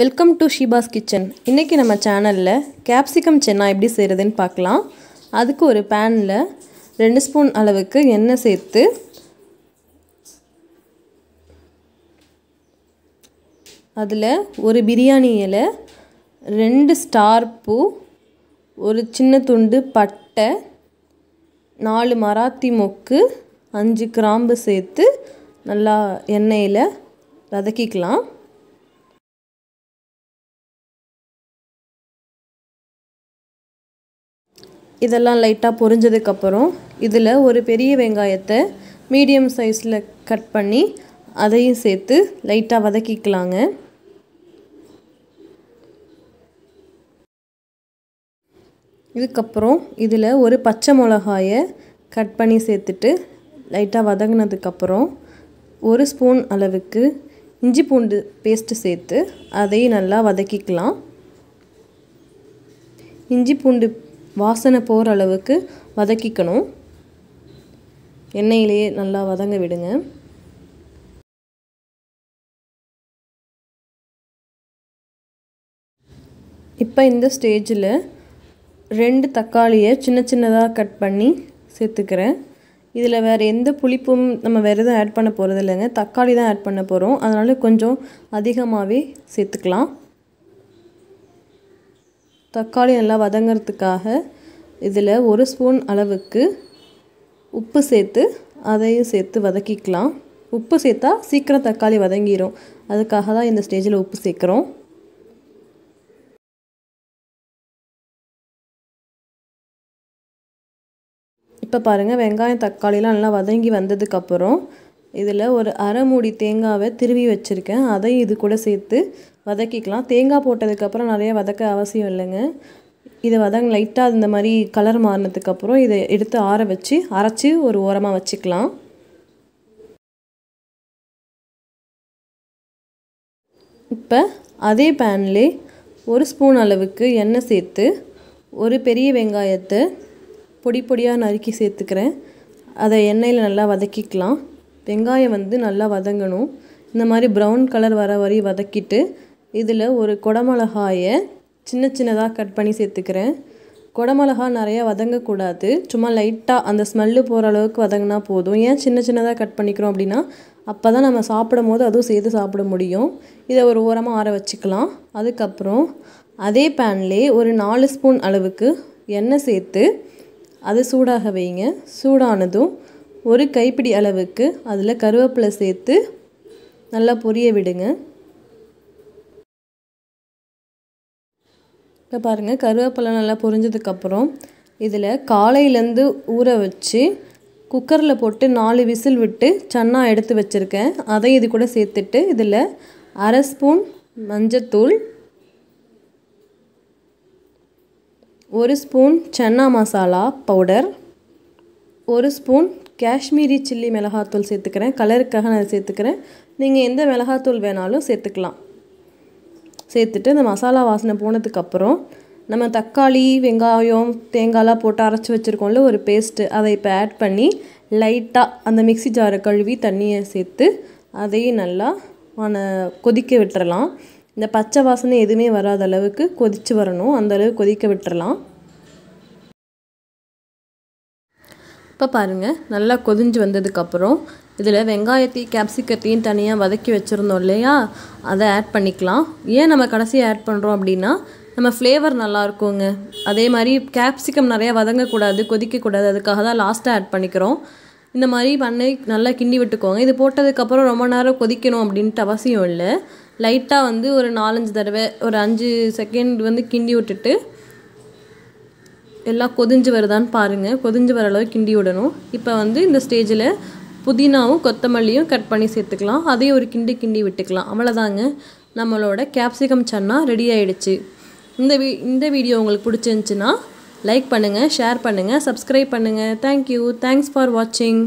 welcome to ஷீபாஸ் kitchen இன்றைக்கி நம்ம சேனலில் கேப்சிகம் சென்னா எப்படி செய்கிறதுன்னு பார்க்கலாம் அதுக்கு ஒரு பேனில் ரெண்டு ஸ்பூன் அளவுக்கு எண்ணெய் சேர்த்து அதில் ஒரு பிரியாணி இலை ரெண்டு ஸ்டார் பூ ஒரு சின்ன துண்டு பட்டை நாலு மராத்தி மொக்கு அஞ்சு கிராம்பு சேர்த்து நல்லா எண்ணெயில் வதக்கிக்கலாம் இதெல்லாம் லைட்டாக பொரிஞ்சதுக்கப்புறம் இதில் ஒரு பெரிய வெங்காயத்தை மீடியம் சைஸில் கட் பண்ணி அதையும் சேர்த்து லைட்டாக வதக்கிக்கலாங்க இதுக்கப்புறம் இதில் ஒரு பச்சை மிளகாயை கட் பண்ணி சேர்த்துட்டு லைட்டாக வதங்கினதுக்கப்புறம் ஒரு ஸ்பூன் அளவுக்கு இஞ்சி பூண்டு பேஸ்ட்டு சேர்த்து அதையும் நல்லா வதக்கிக்கலாம் இஞ்சி பூண்டு வாசனை போகிற அளவுக்கு வதக்கிக்கணும் எண்ணெயிலேயே நல்லா வதங்க விடுங்க இப்போ இந்த ஸ்டேஜில் ரெண்டு தக்காளியை சின்ன சின்னதாக கட் பண்ணி சேர்த்துக்கிறேன் இதில் வேறு எந்த புளிப்பும் நம்ம வேறு எதுவும் ஆட் பண்ண போகிறது இல்லைங்க தக்காளி தான் ஆட் பண்ண போகிறோம் அதனால் கொஞ்சம் அதிகமாகவே சேர்த்துக்கலாம் தக்காளி நல்லா வதங்கிறதுக்காக இதில் ஒரு ஸ்பூன் அளவுக்கு உப்பு சேர்த்து அதையும் சேர்த்து வதக்கிக்கலாம் உப்பு சேர்த்தா சீக்கிரம் தக்காளி வதங்கிடும் அதுக்காக தான் இந்த ஸ்டேஜில் உப்பு சேர்க்குறோம் இப்போ பாருங்கள் வெங்காயம் தக்காளிலாம் நல்லா வதங்கி வந்ததுக்கப்புறம் இதில் ஒரு அரை மூடி தேங்காவை திருவி வச்சுருக்கேன் அதையும் இது கூட சேர்த்து வதக்கிக்கலாம் தேங்காய் போட்டதுக்கப்புறம் நிறைய வதக்க அவசியம் இல்லைங்க இதை வதங்க லைட்டாக இந்த மாதிரி கலர் மாறினதுக்கப்புறம் இதை எடுத்து ஆற வச்சு அரைச்சி ஒரு ஓரமாக வச்சுக்கலாம் இப்போ அதே பேன்லே ஒரு ஸ்பூன் அளவுக்கு எண்ணெய் சேர்த்து ஒரு பெரிய வெங்காயத்தை பொடி பொடியாக நறுக்கி சேர்த்துக்கிறேன் அதை எண்ணெயில் நல்லா வதக்கிக்கலாம் வெங்காயம் வந்து நல்லா வதங்கணும் இந்த மாதிரி ப்ரௌன் கலர் வர வரையும் வதக்கிட்டு இதில் ஒரு குடமிளகாயை சின்ன சின்னதாக கட் பண்ணி சேர்த்துக்கிறேன் குடமிளகா நிறையா வதங்கக்கூடாது சும்மா லைட்டாக அந்த ஸ்மெல்லு போகிற அளவுக்கு வதங்கினா போதும் ஏன் சின்ன சின்னதாக கட் பண்ணிக்கிறோம் அப்படின்னா அப்போ தான் நம்ம சாப்பிடும் போது அதுவும் சேர்த்து சாப்பிட முடியும் இதை ஒரு ஓரமாக ஆற வச்சுக்கலாம் அதுக்கப்புறம் அதே பேன்லேயே ஒரு நாலு ஸ்பூன் அளவுக்கு எண்ணெய் சேர்த்து அது சூடாக வைங்க சூடானதும் ஒரு கைப்பிடி அளவுக்கு அதில் கருவேப்பிலை சேர்த்து நல்லா பொரிய விடுங்க இப்போ பாருங்கள் கருவேப்பிலை நல்லா பொரிஞ்சதுக்கப்புறம் இதில் காலையிலேருந்து ஊற வச்சு குக்கரில் போட்டு நாலு விசில் விட்டு சன்னா எடுத்து வச்சுருக்கேன் அதை இது கூட சேர்த்துட்டு இதில் அரை ஸ்பூன் மஞ்சத்தூள் ஒரு ஸ்பூன் சன்னா மசாலா பவுடர் ஒரு ஸ்பூன் காஷ்மீரி சில்லி மிளகாத்தூள் சேர்த்துக்கிறேன் கலருக்காக நான் சேர்த்துக்கிறேன் நீங்கள் எந்த மிளகாத்தூள் வேணாலும் சேர்த்துக்கலாம் சேர்த்துட்டு இந்த மசாலா வாசனை போனதுக்கப்புறம் நம்ம தக்காளி வெங்காயம் தேங்காயெலாம் போட்டு அரைச்சி வச்சுருக்கோம்ல ஒரு பேஸ்ட்டு அதை இப்போ ஆட் பண்ணி லைட்டாக அந்த மிக்சி ஜாரை கழுவி தண்ணியை சேர்த்து அதையும் நல்லா கொதிக்க விட்டுறலாம் இந்த பச்சை வாசனை எதுவுமே வராத அளவுக்கு கொதித்து வரணும் அந்தளவுக்கு கொதிக்க விட்டுறலாம் இப்போ பாருங்கள் நல்லா கொதிஞ்சு வந்ததுக்கப்புறம் இதில் வெங்காயத்தையும் கேப்சிக்கத்தையும் தனியாக வதக்கி வச்சுருந்தோம் இல்லையா அதை ஆட் பண்ணிக்கலாம் ஏன் நம்ம கடைசியாக ஆட் பண்ணுறோம் அப்படின்னா நம்ம ஃப்ளேவர் நல்லாயிருக்குங்க அதே மாதிரி கேப்சிக்கம் நிறையா வதங்கக்கூடாது கொதிக்கக்கூடாது அதுக்காக தான் லாஸ்ட்டாக ஆட் பண்ணிக்கிறோம் இந்த மாதிரி பண்ணி நல்லா கிண்டி விட்டுக்கோங்க இது போட்டதுக்கப்புறம் ரொம்ப நேரம் கொதிக்கணும் அப்படின்ட்டு அவசியம் இல்லை லைட்டாக வந்து ஒரு நாலஞ்சு தடவை ஒரு அஞ்சு செகண்ட் வந்து கிண்டி விட்டுட்டு எல்லாம் கொதிஞ்சு வருதான்னு பாருங்கள் கொதிஞ்சு வர அளவு கிண்டி விடணும் இப்போ வந்து இந்த ஸ்டேஜில் புதினாவும் கொத்தமல்லியும் கட் பண்ணி சேர்த்துக்கலாம் அதையும் ஒரு கிண்டி கிண்டி விட்டுக்கலாம் அவ்வளோதாங்க நம்மளோட கேப்சிகம் சன்னா ரெடி ஆகிடுச்சு இந்த வீ இந்த வீடியோ உங்களுக்கு பிடிச்சிருந்துச்சின்னா லைக் பண்ணுங்கள் ஷேர் பண்ணுங்கள் சப்ஸ்கிரைப் பண்ணுங்கள் தேங்க்யூ தேங்க்ஸ் ஃபார் வாட்சிங்